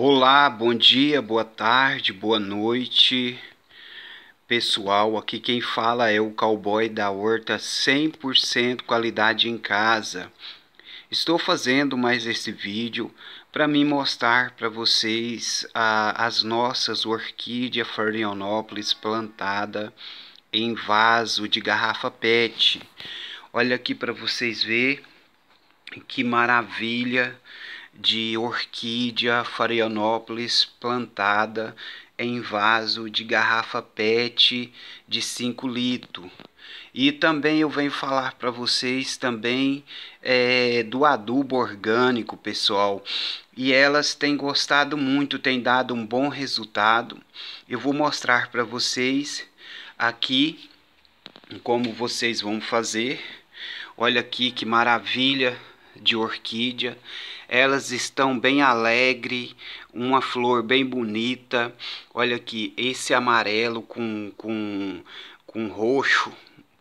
Olá, bom dia, boa tarde, boa noite. Pessoal, aqui quem fala é o cowboy da horta 100% qualidade em casa. Estou fazendo mais esse vídeo para me mostrar para vocês a, as nossas orquídea Florianópolis plantada em vaso de garrafa PET. Olha aqui para vocês ver que maravilha de orquídea farianópolis plantada em vaso de garrafa PET de 5 litros. E também eu venho falar para vocês também é, do adubo orgânico, pessoal. E elas têm gostado muito, têm dado um bom resultado. Eu vou mostrar para vocês aqui como vocês vão fazer. Olha aqui que maravilha! de orquídea. Elas estão bem alegre, uma flor bem bonita. Olha aqui, esse amarelo com, com, com roxo,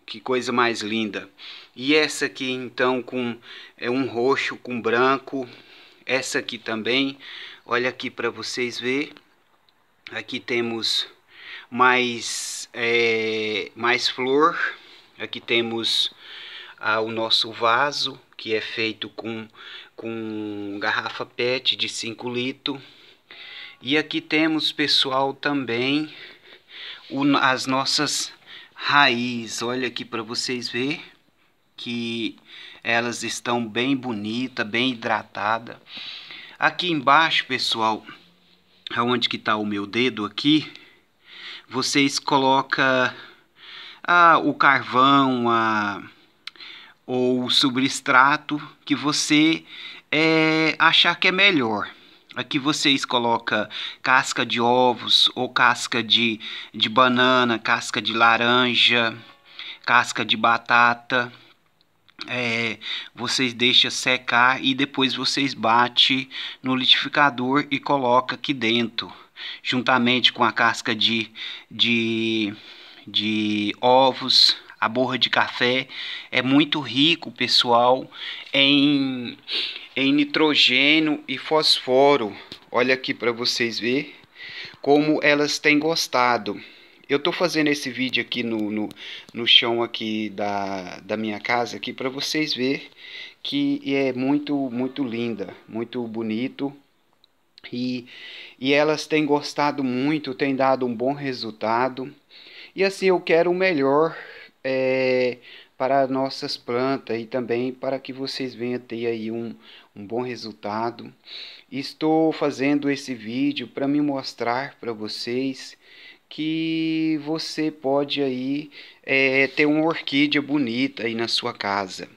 que coisa mais linda. E essa aqui então com é um roxo com branco. Essa aqui também, olha aqui para vocês ver. Aqui temos mais, é, mais flor. Aqui temos ao nosso vaso, que é feito com, com garrafa PET de 5 litros. E aqui temos, pessoal, também o, as nossas raízes. Olha aqui para vocês verem que elas estão bem bonita, bem hidratada. Aqui embaixo, pessoal, aonde que está o meu dedo aqui, vocês colocam ah, o carvão, a ou substrato que você é, achar que é melhor. Aqui vocês colocam casca de ovos ou casca de, de banana, casca de laranja, casca de batata. É, vocês deixam secar e depois vocês bate no liquidificador e coloca aqui dentro, juntamente com a casca de, de, de ovos, a borra de café é muito rico, pessoal, em, em nitrogênio e fosforo. Olha aqui para vocês ver como elas têm gostado. Eu estou fazendo esse vídeo aqui no, no, no chão aqui da, da minha casa aqui para vocês ver que é muito muito linda, muito bonito. E, e elas têm gostado muito, têm dado um bom resultado. E assim eu quero o melhor é, para nossas plantas e também para que vocês venham ter aí um, um bom resultado. Estou fazendo esse vídeo para me mostrar para vocês que você pode aí é, ter uma orquídea bonita aí na sua casa.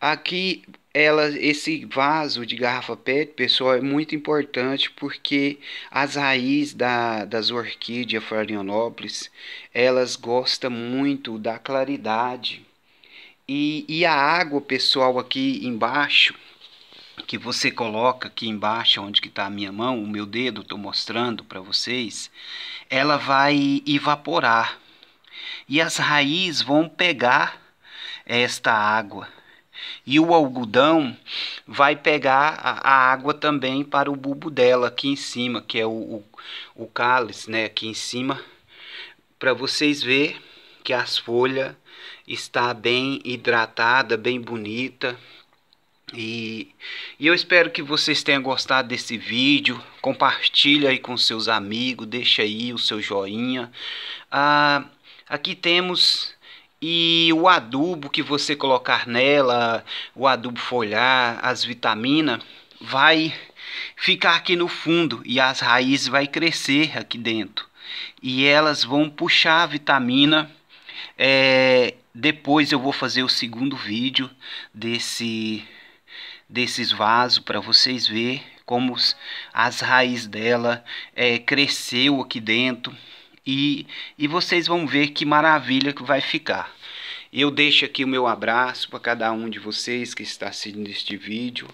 Aqui ela, esse vaso de garrafa PET, pessoal, é muito importante porque as raízes da, das orquídeas Florianópolis, elas gostam muito da claridade. E, e a água, pessoal, aqui embaixo, que você coloca aqui embaixo, onde que está a minha mão, o meu dedo, estou mostrando para vocês, ela vai evaporar. E as raízes vão pegar esta água e o algodão vai pegar a, a água também para o bulbo dela aqui em cima, que é o, o, o cálice, né? Aqui em cima, para vocês ver que as folhas está bem hidratada, bem bonita. E, e, eu espero que vocês tenham gostado desse vídeo. Compartilha aí com seus amigos, deixa aí o seu joinha. Ah, aqui temos e o adubo que você colocar nela, o adubo folhar, as vitaminas, vai ficar aqui no fundo e as raízes vai crescer aqui dentro. E elas vão puxar a vitamina. É, depois eu vou fazer o segundo vídeo desse desses vasos para vocês ver como as raízes dela é, cresceu aqui dentro e, e vocês vão ver que maravilha que vai ficar. Eu deixo aqui o meu abraço para cada um de vocês que está assistindo este vídeo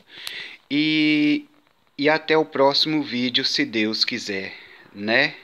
e, e até o próximo vídeo, se Deus quiser, né?